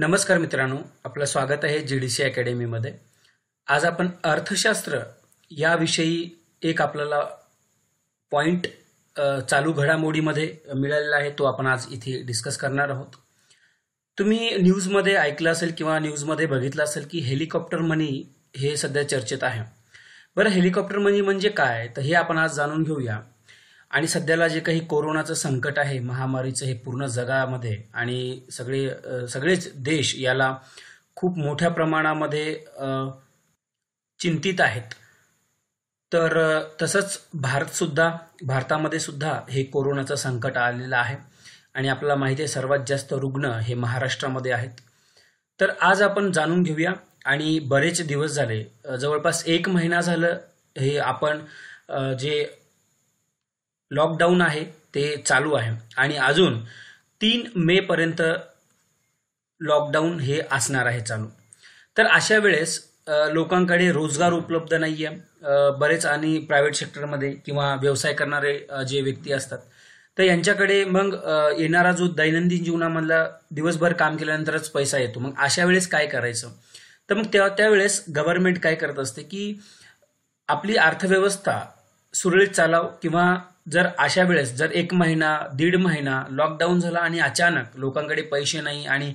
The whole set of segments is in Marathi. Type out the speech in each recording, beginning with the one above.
नमस्कार मित्रांनो आपलं स्वागत आहे जी डी सी अकॅडमीमध्ये आज आपण अर्थशास्त्र याविषयी एक आपल्याला पॉइंट चालू घडामोडीमध्ये मिळालेला आहे तो आपण आज इथे डिस्कस करणार आहोत तुम्ही न्यूजमध्ये ऐकलं असेल किंवा न्यूजमध्ये बघितलं असेल की हेलिकॉप्टर मनी हे सध्या चर्चेत आहे बरं हेलिकॉप्टर मनी म्हणजे काय तर हे आपण आज जाणून घेऊया आणि सध्याला जे काही कोरोनाचं संकट आहे महामारीचं हे पूर्ण जगामध्ये आणि सगळे सगळेच देश याला खूप मोठ्या प्रमाणामध्ये चिंतित आहेत तर तसंच भारतसुद्धा भारतामध्ये सुद्धा हे कोरोनाचं संकट आलेलं आहे आणि आपल्याला माहिती आहे सर्वात जास्त रुग्ण हे महाराष्ट्रामध्ये आहेत तर आज आपण जाणून घेऊया आणि बरेच दिवस झाले जवळपास एक महिना झालं हे आपण जे लॉकडाऊन आहे ते चालू आहे आणि अजून तीन पर्यंत लॉकडाऊन हे असणार आहे चालू तर अशा वेळेस लोकांकडे रोजगार उपलब्ध नाही आहे बरेच आणि प्रायव्हेट सेक्टरमध्ये किंवा व्यवसाय करणारे जे व्यक्ती असतात तर यांच्याकडे मग येणारा जो दैनंदिन जीवनामधला दिवसभर काम केल्यानंतरच पैसा येतो मग अशा वेळेस काय करायचं तर मग त्या त्यावेळेस गव्हर्नमेंट काय करत असते की आपली अर्थव्यवस्था सुरळीत चालाव किंवा जर अशा वेळेस जर एक महिना दीड महिना लॉकडाऊन झाला आणि अचानक लोकांकडे पैसे नाही आणि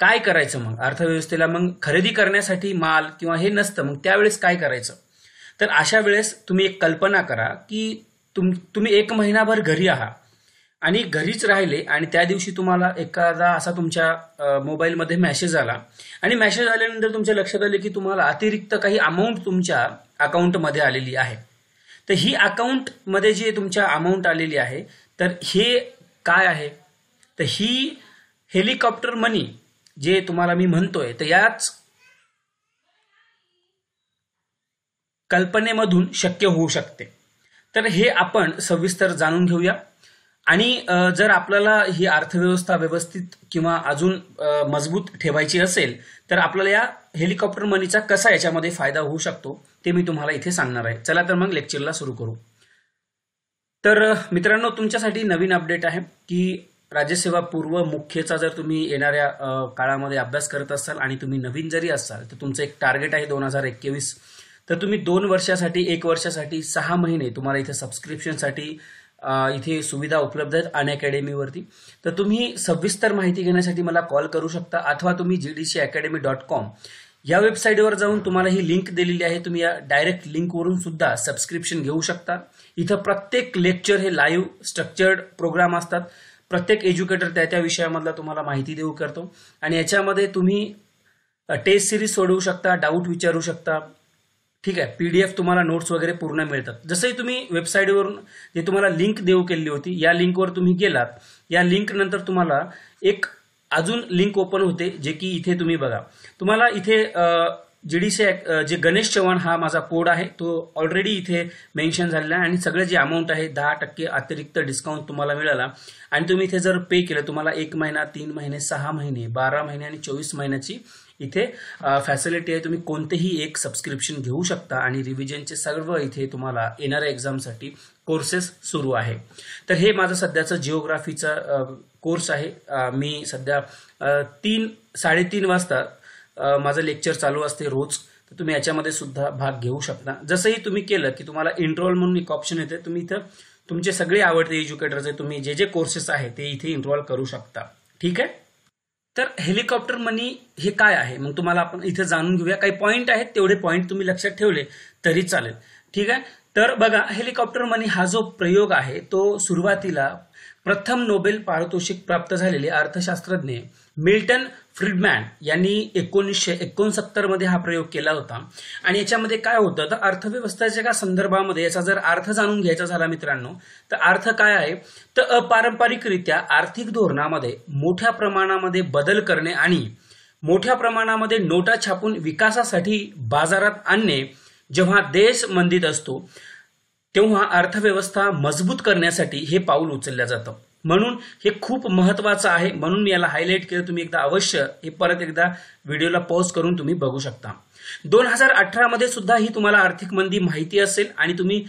काय करायचं मग अर्थव्यवस्थेला मग खरेदी करण्यासाठी माल किंवा हे नसतं मग त्यावेळेस काय करायचं तर अशा वेळेस तुम्ही एक कल्पना करा की तुम तुम्ही एक महिनाभर घरी आहात आणि घरीच राहिले आणि त्या दिवशी तुम्हाला एखादा असा तुमच्या मोबाईलमध्ये मेसेज आला आणि मेसेज आल्यानंतर तुमच्या लक्षात आले की तुम्हाला अतिरिक्त काही अमाऊंट तुमच्या अकाउंटमध्ये आलेली आहे तर ही अकाउंटमध्ये जी तुमच्या अमाऊंट आलेली आहे तर हे काय आहे तर ही हेलिकॉप्टर मनी जे तुम्हाला मी म्हणतोय तर याच कल्पनेमधून शक्य होऊ शकते तर हे आपण सविस्तर जाणून घेऊया आणि जर आपल्याला ही अर्थव्यवस्था व्यवस्थित किंवा अजून मजबूत ठेवायची असेल तर आपल्याला या हेलिकॉप्टर मनीचा कसा याच्यामध्ये फायदा होऊ शकतो ते मी तुम्हाला इथे सांगणार आहे चला तर मग लेक्चरला सुरू करू तर मित्रांनो तुमच्यासाठी नवीन अपडेट आहे की राज्यसेवा पूर्व मुख्यचा जर तुम्ही येणाऱ्या काळामध्ये अभ्यास करत असाल आणि तुम्ही नवीन जरी असाल तर तुमचं एक टार्गेट आहे दोन हजार एकवीस तर तुम्ही दोन वर्षासाठी एक वर्षासाठी सहा महिने तुम्हाला इथे सबस्क्रिप्शनसाठी इथे सुविधा उपलब्ध आहेत अन अकॅडमीवरती तर तुम्ही सविस्तर माहिती घेण्यासाठी मला कॉल करू शकता अथवा तुम्ही G D C academy dot com या वेबसाईटवर जाऊन तुम्हाला ही लिंक दिलेली आहे तुम्ही या डायरेक्ट लिंकवरून सुद्धा सबस्क्रिप्शन घेऊ शकता इथं प्रत्येक लेक्चर हे लाईव्ह स्ट्रक्चर्ड प्रोग्राम असतात प्रत्येक एज्युकेटर त्या त्या विषयामधला तुम्हाला माहिती देऊ करतो आणि याच्यामध्ये तुम्ही टेस्ट सिरीज सोडवू शकता डाऊट विचारू शकता ठीक आहे पीडीएफ तुम्हाला नोट्स वगैरे पूर्ण मिळतात जसंही तुम्ही वेबसाईटवरून जे तुम्हाला लिंक देऊ केलेली होती या लिंकवर तुम्ही गेलात या लिंक नंतर तुम्हाला एक अजून लिंक ओपन होते जे की इथे तुम्ही बघा तुम्हाला इथे जीडीसी जे गणेश चव्हाण हा माझा कोड आहे तो ऑलरेडी इथे मेन्शन झालेला आहे आणि सगळे जे अमाऊंट आहे दहा टक्के अतिरिक्त डिस्काउंट तुम्हाला मिळाला आणि तुम्ही इथे जर पे केलं तुम्हाला एक महिना तीन महिने सहा महिने बारा महिने आणि चोवीस महिन्याची इथे फॅसिलिटी आहे तुम्ही कोणतेही एक सबस्क्रिप्शन घेऊ शकता आणि रिव्हिजनचे सर्व इथे तुम्हाला येणाऱ्या एक्झामसाठी कोर्सेस सुरू आहे तर हे माझं सध्याचं जिओग्राफीचा कोर्स आहे मी सध्या तीन साडेतीन वाजता माझं लेक्चर चालू असते रोज तर तुम्ही याच्यामध्ये सुद्धा भाग घेऊ शकता जसंही तुम्ही केलं की तुम्हाला इनरोल म्हणून एक ऑप्शन येते तुम्ही इथं तुमचे सगळे आवडते एज्युकेटरचे तुम्ही जे जे कोर्सेस आहे ते इथे इनरोल करू शकता ठीक आहे तर हेलिकॉप्टर मनी हे काय आहे मग तुम्हाला आपण इथे जाणून घेऊया काही पॉईंट आहेत तेवढे पॉईंट तुम्ही लक्षात ठेवले तरी चालेल ठीक आहे तर बघा हेलिकॉप्टर मनी हा जो प्रयोग आहे तो सुरुवातीला प्रथम नोबेल पारितोषिक प्राप्त झालेले अर्थशास्त्रज्ञ मिल्टन फ्रीडमॅन यांनी एकोणीसशे मध्ये हा प्रयोग केला होता आणि याच्यामध्ये काय होतं तर अर्थव्यवस्थेच्या का संदर्भामध्ये याचा जर अर्थ जाणून घ्यायचा झाला मित्रांनो तर अर्थ काय आहे तर अपारंपरिकरित्या आर्थिक धोरणामध्ये मोठ्या प्रमाणामध्ये बदल करणे आणि मोठ्या प्रमाणामध्ये नोटा छापून विकासासाठी बाजारात आणणे जेव्हा देश मंदीत असतो तेव्हा अर्थव्यवस्था मजबूत करण्यासाठी हे पाऊल उचललं जातं म्हणून हे खूप महत्वाचं आहे म्हणून मी याला हायलाईट केलं तुम्ही एकदा अवश्य हे परत एकदा व्हिडिओला पॉज करून तुम्ही बघू शकता दोन हजार अठरामध्ये सुद्धा ही तुम्हाला आर्थिक मंदी माहिती असेल आणि तुम्ही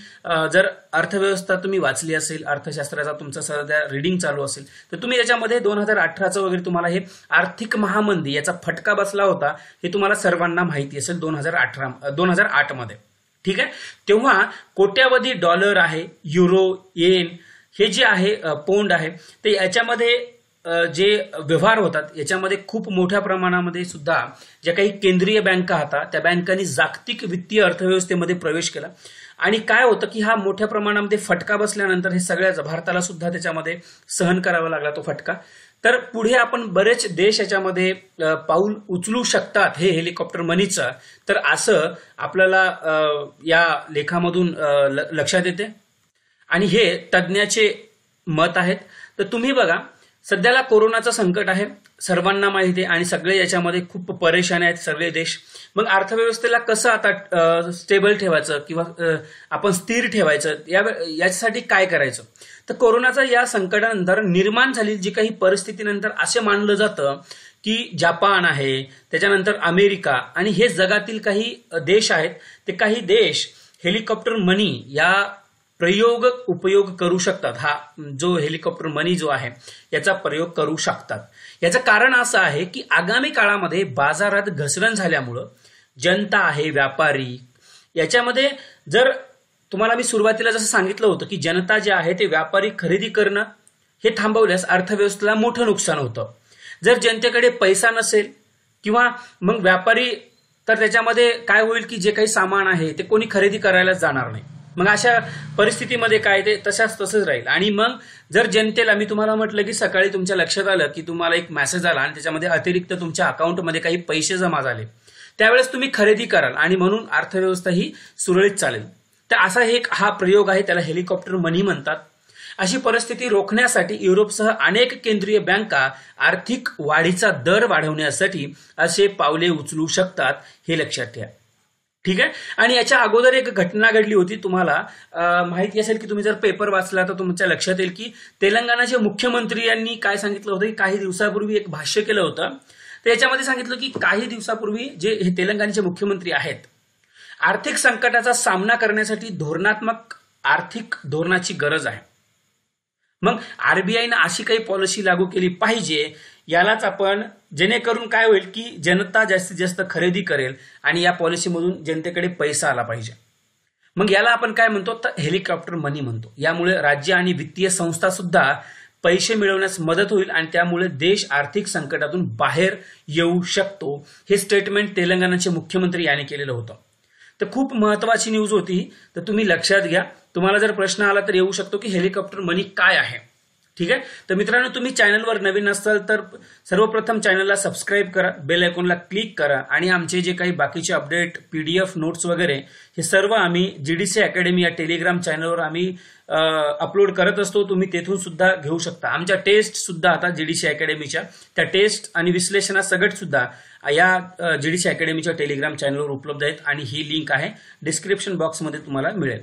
जर अर्थव्यवस्था तुम्ही वाचली असेल अर्थशास्त्राचा तुमचा सध्या रिडिंग चालू असेल तर तुम्ही याच्यामध्ये दोन हजार अठराचं वगैरे तुम्हाला हे आर्थिक महामंदी याचा फटका बसला होता हे तुम्हाला सर्वांना माहिती असेल दोन हजार अठरा दोन हजार आठमध्ये ठीक आहे तेव्हा कोट्यावधी डॉलर आहे युरो येन हे जे आहे पोंड आहे ते याच्यामध्ये जे व्यवहार होतात याच्यामध्ये खूप मोठ्या प्रमाणामध्ये सुद्धा ज्या काही केंद्रीय बँका होता त्या बँकांनी जागतिक वित्तीय अर्थव्यवस्थेमध्ये प्रवेश केला आणि काय होतं की हा मोठ्या प्रमाणामध्ये फटका बसल्यानंतर हे सगळ्याच भारताला सुद्धा त्याच्यामध्ये सहन करावा लागला तो फटका तर पुढे आपण बरेच देश याच्यामध्ये पाऊल उचलू शकतात हे हेलिकॉप्टर मनीचं तर असं आपल्याला या लेखामधून लक्षात येते आणि हे तज्ज्ञाचे मत आहेत तर तुम्ही बघा सध्याला कोरोनाचं संकट आहे सर्वांना माहिती आहे आणि सगळे याच्यामध्ये खूप परेशान आहेत सगळे देश मग अर्थव्यवस्थेला कसं आता स्टेबल ठेवायचं किंवा आपण स्थिर ठेवायचं या याच्यासाठी काय करायचं तर कोरोनाचा या संकटानंतर निर्माण झाली जी काही परिस्थितीनंतर असे मानलं जातं की जपान आहे त्याच्यानंतर अमेरिका आणि हे जगातील काही देश आहेत ते काही देश हेलिकॉप्टर मनी या प्रयोग उपयोग करू शकतात हा जो हेलिकॉप्टर मनी जो आहे याचा प्रयोग करू शकतात याचं कारण असं आहे की आगामी काळामध्ये बाजारात घसरण झाल्यामुळं जनता आहे व्यापारी याच्यामध्ये जर तुम्हाला मी सुरुवातीला जसं सांगितलं होतं की जनता जे आहे ते व्यापारी खरेदी करणं हे थांबवल्यास अर्थव्यवस्थेला मोठं नुकसान होतं जर जनतेकडे पैसा नसेल किंवा मग व्यापारी तर त्याच्यामध्ये काय होईल की जे काही सामान आहे ते कोणी खरेदी करायला जाणार नाही मग अशा परिस्थितीमध्ये काय ते तशाच तसंच राहील आणि मग जर जनतेला मी तुम्हाला म्हटलं की सकाळी तुमच्या लक्षात आलं की तुम्हाला एक मेसेज आला आणि त्याच्यामध्ये अतिरिक्त तुमच्या अकाउंटमध्ये काही पैसे जमा झाले त्यावेळेस तुम्ही खरेदी कराल आणि म्हणून अर्थव्यवस्था ही सुरळीत चालेल तर असा एक हा प्रयोग आहे त्याला हेलिकॉप्टर मनी म्हणतात अशी परिस्थिती रोखण्यासाठी युरोपसह अनेक केंद्रीय बँका आर्थिक वाढीचा दर वाढवण्यासाठी असे पावले उचलू शकतात हे लक्षात ठेवा ठीक आहे आणि याच्या अगोदर एक घटना घडली होती तुम्हाला माहिती असेल की तुम्ही जर पेपर वाचला तर तुमच्या लक्षात येईल की तेलंगणाचे मुख्यमंत्री यांनी काय सांगितलं होतं की काही दिवसापूर्वी एक भाष्य केलं होतं तर याच्यामध्ये सांगितलं की काही दिवसापूर्वी जे हे तेलंगणाचे मुख्यमंत्री आहेत आर्थिक संकटाचा सामना करण्यासाठी धोरणात्मक आर्थिक धोरणाची गरज आहे मग आरबीआयनं अशी काही पॉलिसी लागू केली पाहिजे यालाच आपण जेणेकरून काय होईल की जनता जास्तीत जास्त खरेदी करेल आणि या पॉलिसीमधून जनतेकडे पैसा आला पाहिजे मग याला आपण काय म्हणतो तर हेलिकॉप्टर मनी म्हणतो यामुळे राज्य आणि वित्तीय संस्था सुद्धा पैसे मिळवण्यास मदत होईल आणि त्यामुळे देश आर्थिक संकटातून बाहेर येऊ शकतो हे स्टेटमेंट तेलंगणाचे मुख्यमंत्री यांनी केलेलं होतं तर खूप महत्वाची न्यूज होती तर तुम्ही लक्षात घ्या तुम्हाला जर प्रश्न आला तर येऊ शकतो की हेलिकॉप्टर मनी काय आहे ठीक आहे तर मित्रांनो तुम्ही चॅनलवर नवीन असाल तर सर्वप्रथम चॅनलला सबस्क्राईब करा बेल आयकॉनला क्लिक करा आणि आमचे जे काही बाकीचे अपडेट पीडीएफ नोट्स वगैरे हे सर्व आम्ही जीडीसी अकॅडमी या टेलिग्राम चॅनलवर आम्ही अपलोड करत असतो तुम्ही तेथून सुद्धा घेऊ शकता आमच्या टेस्ट सुद्धा आता जीडीसी अकॅडमीच्या त्या टेस्ट आणि विश्लेषणा सगट सुद्धा या जीडीसी अकॅडमीच्या टेलिग्राम चॅनलवर उपलब्ध आहेत आणि ही लिंक आहे डिस्क्रिप्शन बॉक्समध्ये तुम्हाला मिळेल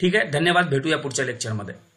ठीक आहे धन्यवाद भेटूया पुढच्या लेक्चरमध्ये